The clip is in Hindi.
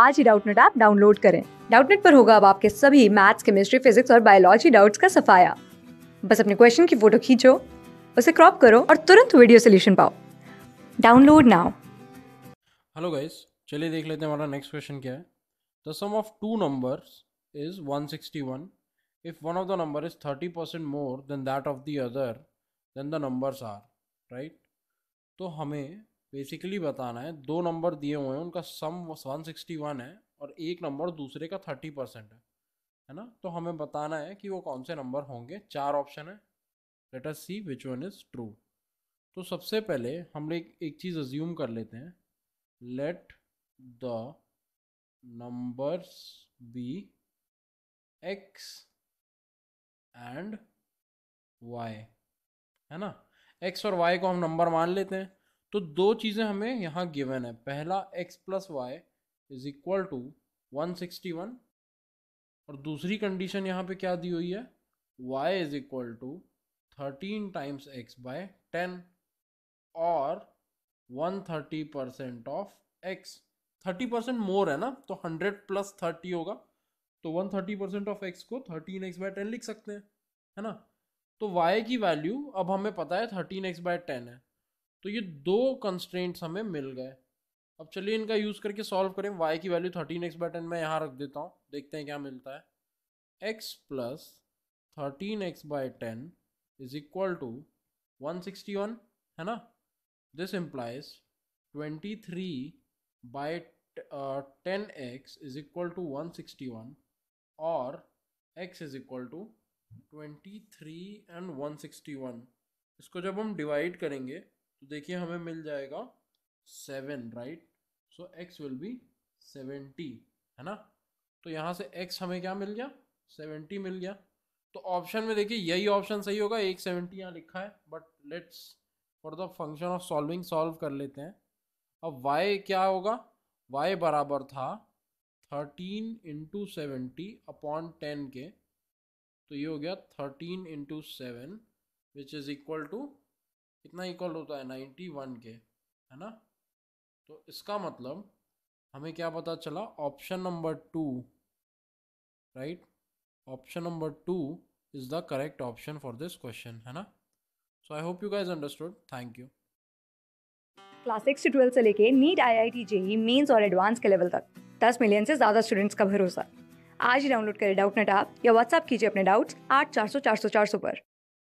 आज ही डाउटनेट ऐप डाउनलोड करें डाउटनेट पर होगा अब आपके सभी मैथ्स केमिस्ट्री फिजिक्स और बायोलॉजी डाउट्स का सफाया बस अपने क्वेश्चन की फोटो खींचो उसे क्रॉप करो और तुरंत वीडियो सोल्यूशन पाओ डाउनलोड नाउ हेलो गाइस चलिए देख लेते हैं हमारा नेक्स्ट क्वेश्चन क्या है the sum of two numbers is 161 if one of the number is 30% percent more than that of the other then the numbers are right तो हमें बेसिकली बताना है दो नंबर दिए हुए हैं उनका सम वन सिक्सटी वन है और एक नंबर दूसरे का थर्टी परसेंट है है ना तो हमें बताना है कि वो कौन से नंबर होंगे चार ऑप्शन है let us see which one is true तो सबसे पहले हम लोग एक चीज़ अज्यूम कर लेते हैं let the numbers be X and Y है ना एक्स और वाई को हम नंबर मान लेते हैं तो दो चीज़ें हमें यहाँ गिवन है पहला x plus Y is equal to one sixty one और दूसरी कंडीशन यहाँ पे क्या दी हुई है y is equal to thirteen times x by ten और one thirty percent of x thirty percent more है ना तो हंड्रेड प्लस थर्टी होगा तो one thirty percent of x को थर्टीन एक्स बाय टेन लिख सकते हैं है ना तो y की वैल्यू अब हमें पता है थर्टीन एक्स बाय टेन है तो ये दो कंस्टेंट्स हमें मिल गए अब चलिए इनका यूज़ करके सॉल्व करें वाई की value thirteen X by ten मैं यहाँ रख देता हूँ देखते हैं क्या मिलता है X plus thirteen X by ten is equal to one sixty one है ना this implies twenty three by ten X is equal to one sixty one और X is equal to twenty three and one sixty one इसको जब हम डिवाइड करेंगे तो देखिए हमें मिल जाएगा seven right so X will be seventy है ना तो यहाँ से एक्स हमें क्या मिल गया सेवेंटी मिल गया तो ऑप्शन में देखिए यही ऑप्शन सही होगा एक सेवेंटी यहाँ लिखा है but let's for the function of solving solve कर लेते हैं अब y क्या होगा y बराबर था thirteen into seventy upon ten के तो ये हो गया thirteen into seven which is equal to कितना इक्वल होता है नाइन्टी वन के है ना तो इसका मतलब हमें क्या पता चला option number two right option number two is the correct option for this question है ना so I hope you guys understood thank you class six से ट्वेल्थ से लेके NEET I I T JEE mains और एडवांस के लेवल तक दस मिलियन से ज़्यादा स्टूडेंट्स का भरोसा आज ही डाउनलोड करें डाउट नेट आप या व्हाट्सअप कीजिए अपने डाउट्स आठ चार सौ चार सौ चार सौ पर